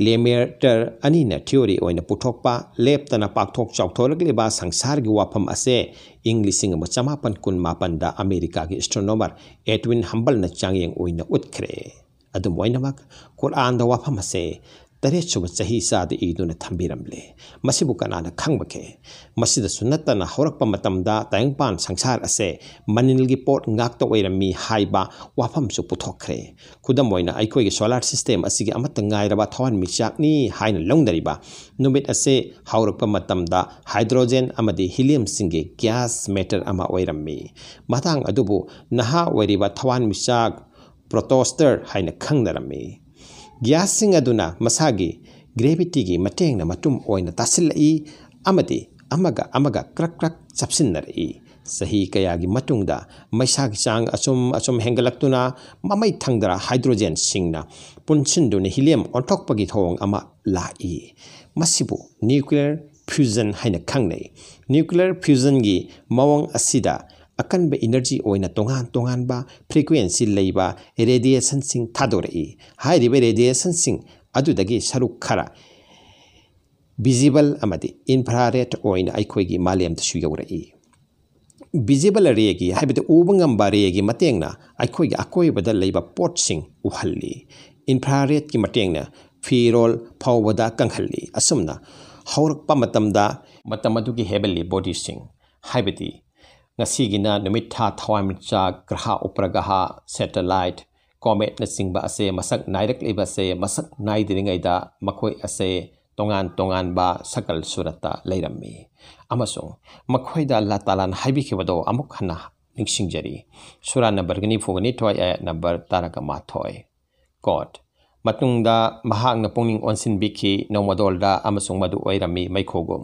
ꯂꯦꯃꯦꯇꯔ ꯑꯅꯤꯅ ꯊꯤꯑꯣꯔꯤ ꯑꯣꯏꯅ ꯄꯨꯊꯣꯛꯄ ꯂꯦꯞꯇꯅ ꯄꯥꯛꯊꯣꯛ ꯆꯥꯎꯊꯣꯔꯛꯂꯤꯕ ꯁꯪꯁꯥꯔꯒꯤ ꯋꯥꯐꯝ ꯑꯁꯦ ꯏꯪ ꯂꯤꯁꯤꯡ ꯑꯃ ꯆꯃꯥꯄꯟ ꯀꯨꯟ ꯃꯥꯄꯟꯗ ꯑꯃꯦꯔꯤꯀꯥꯒꯤ ꯑꯦꯁꯇ꯭ꯔꯣꯅꯣꯃꯔ ꯑꯦꯗꯋꯤꯟ ꯍꯝꯕꯜꯅ ꯆꯥꯡꯌꯦꯡ ꯑꯣꯏꯅ ꯎꯠꯈ꯭ꯔꯦ อดมวยนักกุรอานดาวพมาเซแต่เรชุบจะฮีซาดีอีดูเนทั้งบีรัมเล่มาสิบุกันอานะขังบักเฮมาสิดสุนัตตานะฮอรักพมตัมดาแตงปานสังสารอเซมันนิลกิปอรดงักตัวเอรมีหายบาวพมสุปุทอกเครคุดมวยนะไอคุยกับโซลาร์สิสเทมอาศิกอมตงไงระบาทอนมิชักนี่หายนลงดริบานุบิดอเซฮอรักพมตัมดาไฮโดรเจนอมดีฮิเลียมสิงเกียสเมทัลอมาเยรมีมาทั้งอดุบุนะฮะเอริบาทอนมิชัก protoster haina khangdarami gyasing aduna masagi gravity gi mateng na matum oina tasil i amadi amaga amaga krak krak chapsin na i sahi kaya gi matung da maisa chang achum achum hengalak tuna mamai thangdara hydrogen singna punchin du ne helium on top pagi thong ama la i masibu nuclear fusion haina khangnei nuclear fusion gi mawang asida ꯑꯀꯟꯕ energy ꯑꯣꯏꯅ ꯇꯣꯉꯥꯟ ꯇꯣꯉꯥꯟꯕ frequency ꯂꯩꯕ ꯔꯦꯗꯤꯌꯦꯁꯟꯁꯤꯡ ꯊꯥꯗꯣꯔꯛꯏ ꯍꯥꯏꯔꯤꯕ ꯔꯦꯗꯤꯌꯦꯁꯟꯁꯤꯡ ꯑꯗꯨꯗꯒꯤ ꯁꯔꯨꯛ ꯈꯔ visible ꯑꯃꯗꯤ ꯏꯟꯐ꯭ꯔꯥꯔꯦꯠ ꯑꯣꯏꯅ ꯑꯩꯈꯣꯏꯒꯤ ꯃꯥꯂꯦꯝꯗꯁꯨ ꯌꯧꯔꯛꯏ ꯚꯤꯖꯤꯕꯜ ꯔꯦꯒꯤ ꯍꯥꯏꯕꯗꯤ ꯎꯕ ꯉꯝꯕ ꯔꯦꯒꯤ ꯃꯇꯦꯡꯅ ꯑꯩꯈꯣꯏꯒꯤ ꯑꯀꯣꯏꯕꯗ ꯂꯩꯕ ꯄꯣꯠꯁꯤꯡ ꯎꯍꯜꯂꯤ ꯏꯟꯐ꯭ꯔꯥꯔꯦꯠꯀꯤ ꯃꯇꯦꯡꯅ ꯐꯤꯔꯣꯜ ꯐꯥꯎꯕꯗ ꯀꯪꯍꯜꯂꯤ ꯑꯁꯨꯝꯅ ꯍꯧꯔꯛꯄ ꯃꯇꯝꯗ ꯃꯇꯝ ꯑꯗꯨꯒꯤ ꯍꯦꯕꯟꯂꯤ ꯕꯣꯗꯤꯁꯤꯡ ꯍꯥꯏꯕꯗꯤ ꯉꯁꯤꯒꯤꯅ ꯅꯨꯃꯤꯠ ꯊꯥ ꯊꯋꯥꯏꯃꯤꯆꯥ ꯒ꯭ꯔꯍ ꯎꯄ꯭ꯔꯒꯍ ꯁꯦꯇꯦꯂꯥꯏꯠ ꯀꯣꯃꯦꯠꯅ ꯆꯤꯡꯕ ꯑꯁꯦ ꯃꯁꯛ ꯅꯥꯏꯔꯛꯂꯤꯕ ꯑꯁꯦ ꯃꯁꯛ ꯅꯥꯏꯗ꯭ꯔꯤꯉꯩꯗ ꯃꯈꯣꯏ ꯑꯁꯦ ꯇꯣꯉꯥꯟ ꯇꯣꯉꯥꯟꯕ ꯁꯀꯜ ꯁꯨꯔꯠꯇ ꯂꯩꯔꯝꯃꯤ ꯑꯃꯁꯨng ꯃꯈꯣꯏꯗ ꯑꯜꯂꯥ ꯇꯥꯂꯥꯅ ꯍꯥꯏꯕꯤꯈꯤꯕꯗꯣ ꯑꯃꯨꯛ ꯍꯟꯅ ꯅꯤꯡꯁꯤꯡꯖꯔꯤ ꯁꯨꯔꯥ ꯅꯝꯕꯔꯒ ꯅꯤꯐꯨꯒꯅꯤꯊꯣꯏ ꯑꯦꯠ ꯅꯝꯕꯔ ꯇꯔꯥꯒ ꯃꯥꯊꯣꯏ ꯀꯣꯠ ꯃꯇꯨꯡꯗ ꯃꯍꯥꯛꯅ ꯄꯨꯛꯅꯤꯡ ꯑꯣꯟꯁꯤꯟꯕꯤꯈꯤ ꯅꯣꯡꯃꯗꯣꯜꯗ ꯑꯃꯁꯨꯡ ꯃꯗꯨ ꯑꯣꯏꯔꯝꯃꯤ ꯃꯩꯈꯣꯒꯨꯝ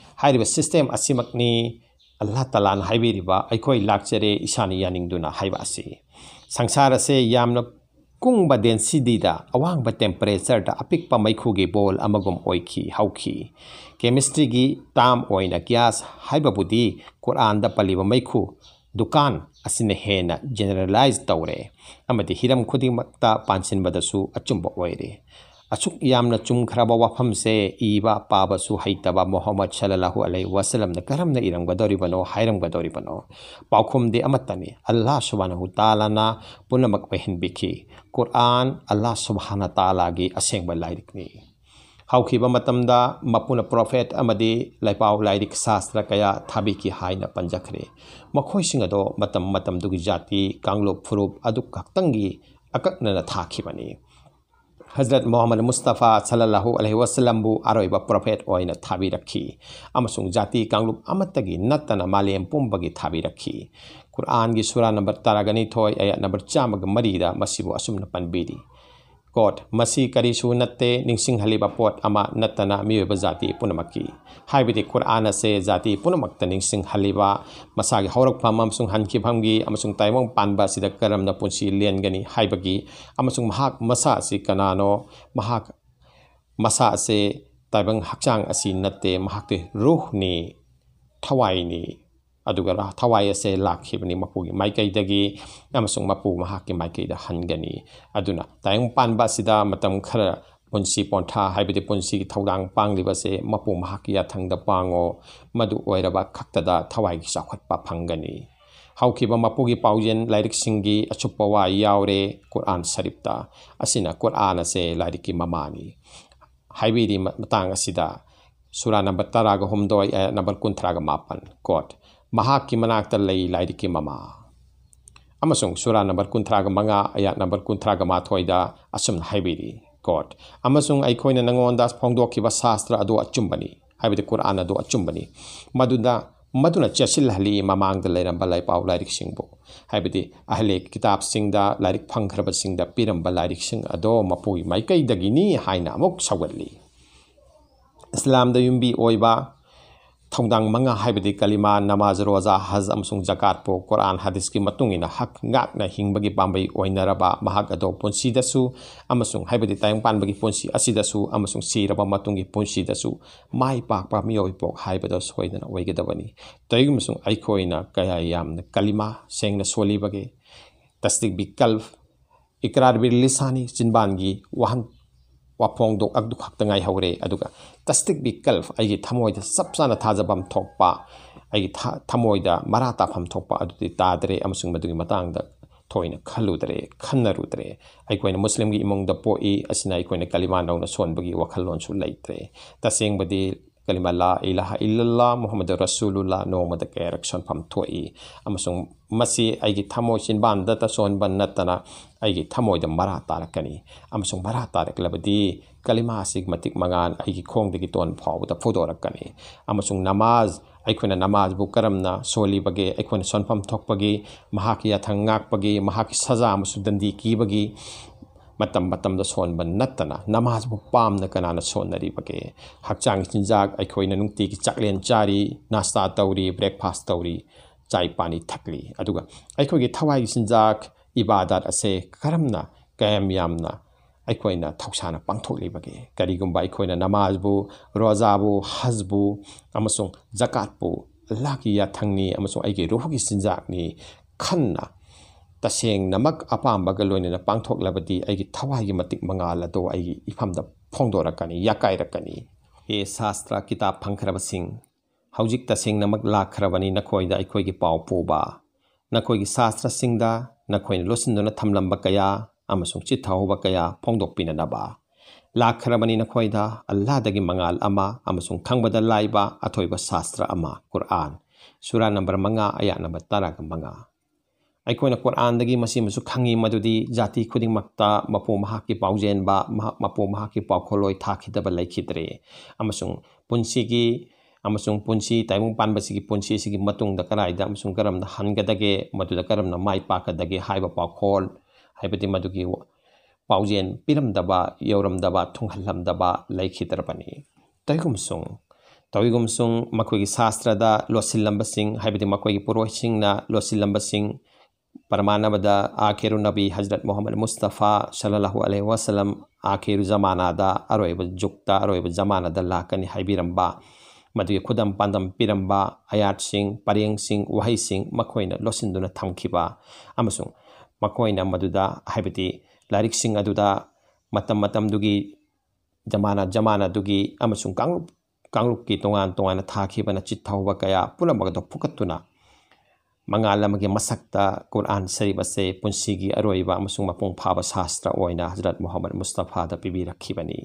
सिस्टम सिस्टम अल्लाह तला अल्लाह लाचरे इसाने यादना संसार से कूब देंसीद अवांग टेम्परेचर अपिप मैखू बोल अमी केमिस्ट्री की ताम ग्यास है कुरान पलिब मैखू दुकान असने हेन जेनरलाइज तौरे हिम खुद पाचिबदू अचुब हो रही अचुक यामना चुमखरब वफम से इब पाब हैतब मोहम्मद सल्लल्लाहु अलैहि वसल्लम ने करम ने इरमगदौरिबनो हायरमगदौरिबनो पाखुम दे अमतनी अल्लाह सुब्हानहु ना पुनमक पहन बिखी कुरान अल्लाह सुबहान ताला की असेंग लाइरिकनी हौखिब मतमदा मपुन प्रोफेट अमदे लाइपाउ लाइरिक शास्त्र कया थाबी की हाइन पंजखरे मखोइसिंग अदो मतम मतम दुगी जाति कांगलो फुरूप अदुक खक्तंगी अकक्नना थाखिबनी हजरत मोहम्मद मुस्तफ़ा सल्लल्लाहु अलैहि वसल्लमबु अरब प्रोफेट ओइन थाबिरखी अमसुंग जाति कांगलुप अमतगी नत्तन मालेम पुंबगी थाबिरखी कुरान की सूरा नंबर तारागनी थोय आयत नंबर चामग मरीदा मसीबु असुमन पनबीरी kot masi kari su natte ningsing haliba pot ama natana miweba jati punamaki haibidi qur'an ase jati punamak ta ningsing haliba masagi horak pham amsung hanki phamgi amsung taimong panba sida karam na punsi len gani haibagi amsung mahak masa si kanano mahak masa ase taibang hakchang asi natte mahak te ruh ni thawai ni อดูกระทวายเสลักเหบนี้มาปูไม่เคยดักีนั่มส่งมาปูมาหากไม่เคยดักหันกันนี่อดูนะแต่ยังปันบาสิดามาตั้งขระปนสีปนท่าให้ไปที่ปนสีทาวดังปังหรือว่าเสมาปูมาหากยาทางดับปังโอมาดูเอ้ระบาดขัดตาทวายกิสักขัดปะพังกันนีเขาคิดว่ามาพูกีเปาวเย็นลายดิสิงกีอชุบปวายยาวเร่กุรอานสริปตาอาศินะกุรอานเสลายดิกิมามานีให้ไปทีมาต่างอาศิดาสุรานับตารากหุ่มดอยนับคุนทรากมาปันกอด ꯃꯍꯥꯛꯀꯤ ꯃꯅꯥꯛꯇ ꯂꯩ ꯂꯥꯏꯔꯤꯛꯀꯤ ꯃꯃꯥ ꯑꯃꯁꯨꯡ ꯁꯨꯔꯥ number ꯀꯨꯟꯊ꯭ꯔꯥꯒ ꯃꯉꯥ ꯑꯌꯥꯠ number ꯀꯨꯟꯊ꯭ꯔꯥꯒ ꯃꯥꯊꯣꯏꯗ ꯑꯁꯨꯝꯅ ꯍꯥꯏꯕꯤꯔꯤ ꯒꯣꯗ ꯑꯃꯁꯨꯡ ꯑꯩꯈꯣꯏꯅ ꯅꯉꯣꯟꯗ ꯐꯣꯡꯗꯣꯛꯈꯤꯕ ꯁꯥꯁꯇ꯭ꯔ ꯑꯗꯨ ꯑꯆꯨꯝꯕꯅꯤ ꯍꯥꯏꯕꯗꯤ ꯀꯨꯔꯥꯟ ꯑꯗꯨ ꯑꯆꯨꯝꯕꯅꯤ ꯃꯗꯨꯗ ꯃꯗꯨꯅ ꯆꯦꯠꯁꯤꯜꯍꯜꯂꯤ ꯃꯃꯥꯡꯗ ꯂꯩꯔꯝꯕ ꯂꯥꯏꯄꯥꯎ ꯂꯥꯏꯔꯤꯛꯁꯤꯡꯕꯨ ꯍꯥꯏꯕꯗꯤ ꯑꯍꯂꯦ ꯀꯤꯇꯥꯕꯁꯤꯡꯗ ꯂꯥꯏꯔꯤꯛ ꯐꯪꯈ꯭ꯔꯕꯁꯤꯡꯗ ꯄꯤꯔꯝꯕ ꯂꯥꯏꯔꯤꯛꯁꯤꯡ ꯑꯗꯣ ꯃꯄꯨꯒꯤ ꯃꯥꯏꯀꯩꯗꯒꯤꯅꯤ ꯍꯥꯏꯅ ꯑꯃꯨꯛ ꯁꯧꯒꯠꯂꯤ ꯏꯁꯂꯥꯝꯗ ꯌꯨꯝꯕꯤ ꯑꯣꯏꯕ ꯊꯧꯗꯥꯡ ꯃꯉꯥ ꯍꯥꯏꯕꯗꯤ ꯀꯂꯤꯃꯥ ꯅꯃꯥꯖ ꯔꯣꯖꯥ ꯍꯖ ꯑꯃꯁꯨꯡ ꯖꯀꯥꯠꯄꯨ ꯀꯣꯔꯥꯟ ꯍꯗꯤꯁꯀꯤ ꯃꯇꯨꯡꯏꯟꯅ ꯍꯛ ꯉꯥꯛꯅ ꯍꯤꯡꯕꯒꯤ ꯄꯥꯝꯕꯩ ꯑꯣꯏꯅꯔꯕ ꯃꯍꯥꯛ ꯑꯗꯣ ꯄꯨꯟꯁꯤꯗꯁꯨ ꯑꯃꯁꯨꯡ ꯍꯥꯏꯕꯗꯤ ꯇꯥꯏꯪ ꯄꯥꯟꯕꯒꯤ ꯄꯨꯟꯁꯤ ꯑꯁꯤꯗꯁꯨ ꯑꯃꯁꯨꯡ ꯁꯤꯔꯕ ꯃꯇꯨꯡꯒꯤ ꯄꯨꯟꯁꯤꯗꯁꯨ ꯃꯥꯏ ꯄꯥꯛꯄ ꯃꯤꯑꯣꯏꯕꯣꯛ ꯍꯥꯏꯕꯗꯣ ꯁꯣꯏꯗꯅ ꯑꯣꯏꯒꯗꯕꯅꯤ ꯇꯩꯒꯨꯝꯕꯁꯨꯡ ꯑꯩꯈꯣꯏꯅ ꯀꯌꯥ ꯌꯥꯝꯅ ꯀꯂꯤꯃꯥ ꯁꯦꯡꯅ ꯁꯣꯜꯂꯤꯕꯒꯦ ꯇꯁꯗꯤꯛ ꯕꯤ ꯀꯜꯞ ꯏꯀ꯭ꯔꯥꯔ ꯕꯤ ꯂꯤꯁꯥꯅꯤ ꯆꯤꯟꯕꯥꯟꯒꯤ ꯋꯥꯍꯪ ꯋꯥꯐꯣꯡꯗꯣꯛ ꯑꯗꯨ ꯈꯛꯇ ꯉꯥꯏꯍꯧꯔꯦ ꯑꯗꯨꯒ तस्तिग बि कल्फी था ठाज़म मरा ताफी तादरे मदी मां थूद्रे खूद्रेन मुमूंद पॉइ असुन कलमा नौन सोनु ले त kalima la ilaha illallah muhammad rasulullah nongmada kairak sonpham thoi amasung masi aigi thamoi sinban da ta sonba natana aigi thamoi da mara tarakani amasung mara taraklabadi kalima asig matik mangan aigi khong degi ton phaw da phodorakani amasung namaz ꯑꯩꯈꯣꯏꯅ ꯅꯃꯥꯖꯕꯨ ꯀꯔꯝꯅ ꯁꯣꯜꯂꯤꯕꯒꯦ ꯑꯩꯈꯣꯏꯅ ꯁꯣꯟꯐꯝ ꯊꯣꯛꯄꯒꯤ ꯃꯍꯥꯛꯀꯤ ꯌꯥꯊꯪ ꯉꯥꯛꯄꯒꯤ ꯃꯍꯥꯛꯀꯤ ꯁꯖꯥ ꯑꯃꯁꯨꯡ ꯗꯟꯗꯤ ꯀꯤꯕꯒꯤ ꯃꯇꯝ ꯃꯇꯝꯗ ꯁꯣꯟꯕ ꯅꯠꯇꯅ ꯅꯃꯥꯖꯕꯨ ꯄꯥꯝꯅ ꯀꯅꯥꯅ ꯁꯣꯟꯅꯔꯤꯕꯒꯦ ꯍꯛꯆꯥꯡꯒꯤ ꯆꯤꯟꯖꯥꯛ ꯑꯩꯈꯣꯏꯅ ꯅꯨꯡꯇꯤꯒꯤ ꯆꯥꯛꯂꯦꯟ ꯆꯥꯔꯤ ꯅꯥꯁꯇꯥ ꯇꯧꯔꯤ ꯕ꯭ꯔꯦꯛꯐꯥꯁ ꯇꯧꯔꯤ ꯆꯥꯏ ꯄꯥꯅꯤ ꯊꯛꯂꯤ ꯑꯗꯨꯒ ꯑꯩꯈꯣꯏꯒꯤ ꯊꯋꯥꯏꯒꯤ ꯆꯤꯟꯖꯥꯛ ꯏꯕꯥꯗꯥꯠ ꯑꯁꯦ ꯀꯔꯝꯅ ꯀꯌꯥꯝ ꯌꯥꯝꯅ ꯑꯩꯈꯣꯏꯅ ꯊꯧꯁꯥꯅ ꯄꯥꯡꯊꯣꯛꯂꯤꯕꯒꯦ ꯀꯔꯤꯒꯨꯝꯕ ꯑꯩꯈꯣꯏꯅ ꯅꯃꯥꯖꯕꯨ ꯔꯣꯖꯥꯕꯨ ꯍꯖꯕꯨ ꯑꯃꯁꯨꯡ ꯖꯀꯥꯠꯄꯨ ꯑꯜꯂꯥꯍꯒꯤ ꯌꯥꯊꯪꯅꯤ ꯑꯃꯁꯨꯡ ꯑꯩꯒꯤ ꯔꯨꯍꯒꯤ ꯆꯤꯟꯖꯥꯛꯅꯤ ꯈꯟꯅ taseng namak apam baga loi nena pang tok labadi aigi tawa yi matik mangala do aigi ipam da pong dora yakai rakani. kani sastra kita pang kara basing haujik taseng namak la kara bani na koi da aikoi gi pau po na koi gi sastra singda, da na koi ni losin dona tam lam baka ya ama sung chit tau baka ba la bani na koi da ala daging gi mangal ama ama kang bada lai ba atoi ba sastra ama kur an Surah nomor manga ayat nomor tara ke ꯑꯩꯈꯣꯏꯅ ꯀꯣꯔꯥꯟꯗꯒꯤ ꯃꯁꯤꯃꯁꯨ ꯈꯪꯉꯤ ꯃꯗꯨꯗꯤ ꯖꯥꯇꯤ ꯈꯨꯗꯤꯡꯃꯛꯇ ꯃꯄꯨ ꯃꯍꯥꯛꯀꯤ ꯄꯥꯎꯖꯦꯟꯕ ꯃꯄꯨ ꯃꯍꯥꯛꯀꯤ ꯄꯥꯎꯈꯣꯜꯂꯣꯏ ꯊꯥꯈꯤꯗꯕ ꯂꯩꯈꯤꯗ꯭ꯔꯦ ꯑꯃꯁꯨꯡ ꯄꯨꯟꯁꯤꯒꯤ ꯑꯃꯁꯨꯡ ꯄꯨꯟꯁꯤ ꯇꯥꯏꯕꯪ ꯄꯥꯟꯕꯁꯤꯒꯤ ꯄꯨꯟꯁꯤꯁꯤꯒꯤ ꯃꯇꯨꯡꯗ ꯀꯗꯥꯏꯗ ꯑꯃꯁꯨꯡ ꯀꯔꯝꯅ ꯍꯟꯒꯗꯒꯦ ꯃꯗꯨꯗ ꯀꯔꯝꯅ ꯃꯥꯏ ꯄꯥꯛꯀꯗꯒꯦ ꯍꯥꯏꯕ ꯄꯥꯎꯈꯣꯜ ꯍꯥꯏꯕꯗꯤ ꯃꯗꯨꯒꯤ ꯄꯥꯎꯖꯦꯟ ꯄꯤꯔꯝꯗꯕ ꯌꯧꯔꯝꯗꯕ ꯊꯨꯡꯍꯜꯂꯝꯗꯕ ꯂꯩꯈꯤꯗ꯭ꯔꯕꯅꯤ ꯇꯩꯒꯨꯝꯁꯨꯡ ꯇꯧꯏꯒꯨꯝꯁꯨꯡ ꯃꯈꯣꯏꯒꯤ ꯁꯥꯁꯇ꯭ꯔꯗ ꯂꯣꯠꯁꯤꯜꯂꯝꯕꯁꯤꯡ ꯍꯥꯏꯕꯗꯤ ꯃꯈꯣꯏꯒꯤ ꯄꯨꯔꯣꯏꯁꯤꯡꯅ ꯂꯣꯠꯁꯤꯜꯂꯝꯕꯁꯤꯡ પરમાના બધા આખેરુ નબી હજરત મોહમ્મદ મુસ્તફા સલ્લાહુ અલહી વસલમ આખેરુ જમાનાદા અરોઈબ જુગતા અરોઈબ જમાનાદા લાકની હાઈબીરંબા ꯃꯗꯨꯒꯤ ꯈꯨꯗꯝ ꯄꯥꯟꯗꯝ ꯄꯤꯔꯝꯕ ꯑꯌꯥꯠꯁꯤꯡ ꯄꯔꯦꯡꯁꯤꯡ ꯋꯥꯍꯩꯁꯤꯡ ꯃꯈꯣꯏꯅ ꯂꯣꯠꯁꯤꯟꯗꯨꯅ ꯊꯝꯈꯤꯕ ꯑꯃꯁꯨꯡ ꯃꯈꯣꯏꯅ ꯃꯗꯨꯗ ꯍꯥꯏꯕꯗꯤ ꯂꯥꯏꯔꯤꯛꯁꯤꯡ ꯑꯗꯨꯗ ꯃꯇꯝ ꯃꯇꯝꯗꯨꯒꯤ ꯖꯃꯥꯅ ꯖꯃꯥꯅꯗꯨꯒꯤ ꯑꯃꯁꯨꯡ ꯀꯥꯡꯂꯨꯞ ꯀꯥꯡꯂꯨꯞꯀꯤ ꯇꯣꯉꯥꯟ ꯇꯣꯉꯥꯟꯅ ꯊꯥꯈꯤꯕꯅ ꯆꯤꯠꯊꯧꯕ ꯀꯌꯥ ꯄꯨꯝꯅꯃꯛ ꯑꯗꯨ ꯐꯨꯀꯠꯇꯨꯅ mangalam agi masakta Quran sari base punsigi aroiba amasung mapung phaba sastra oina Hazrat Muhammad Mustafa da pibi rakhibani